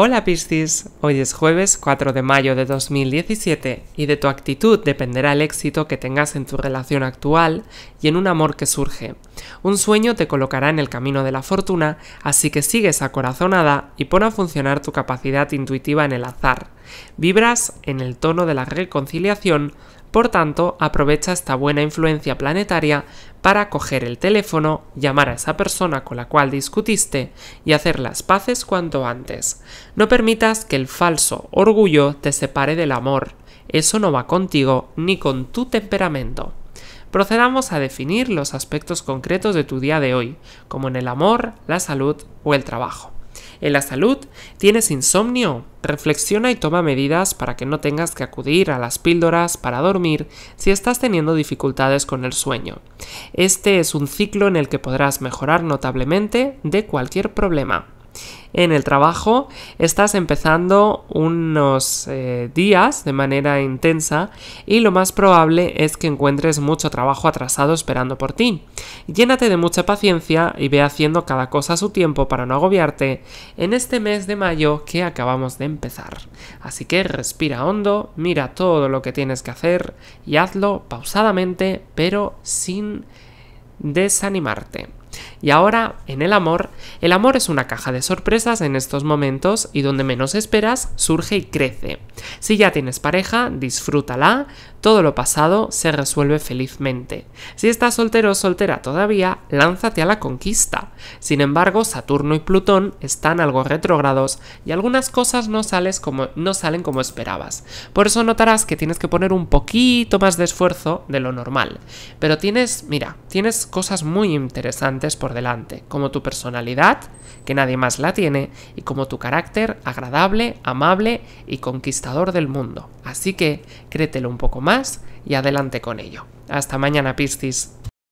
Hola Piscis, hoy es jueves 4 de mayo de 2017 y de tu actitud dependerá el éxito que tengas en tu relación actual y en un amor que surge. Un sueño te colocará en el camino de la fortuna, así que sigues acorazonada y pon a funcionar tu capacidad intuitiva en el azar. Vibras en el tono de la reconciliación, por tanto, aprovecha esta buena influencia planetaria para coger el teléfono, llamar a esa persona con la cual discutiste y hacer las paces cuanto antes. No permitas que el falso orgullo te separe del amor. Eso no va contigo ni con tu temperamento procedamos a definir los aspectos concretos de tu día de hoy, como en el amor, la salud o el trabajo. En la salud, ¿tienes insomnio? Reflexiona y toma medidas para que no tengas que acudir a las píldoras para dormir si estás teniendo dificultades con el sueño. Este es un ciclo en el que podrás mejorar notablemente de cualquier problema en el trabajo, estás empezando unos eh, días de manera intensa y lo más probable es que encuentres mucho trabajo atrasado esperando por ti. Llénate de mucha paciencia y ve haciendo cada cosa a su tiempo para no agobiarte en este mes de mayo que acabamos de empezar. Así que respira hondo, mira todo lo que tienes que hacer y hazlo pausadamente pero sin desanimarte. Y ahora, en el amor, el amor es una caja de sorpresas en estos momentos y donde menos esperas, surge y crece. Si ya tienes pareja, disfrútala, todo lo pasado se resuelve felizmente. Si estás soltero o soltera todavía, lánzate a la conquista. Sin embargo, Saturno y Plutón están algo retrógrados y algunas cosas no, como, no salen como esperabas. Por eso notarás que tienes que poner un poquito más de esfuerzo de lo normal. Pero tienes, mira, tienes cosas muy interesantes por delante, como tu personalidad, que nadie más la tiene, y como tu carácter agradable, amable y conquistador del mundo. Así que créetelo un poco más y adelante con ello. Hasta mañana, Piscis.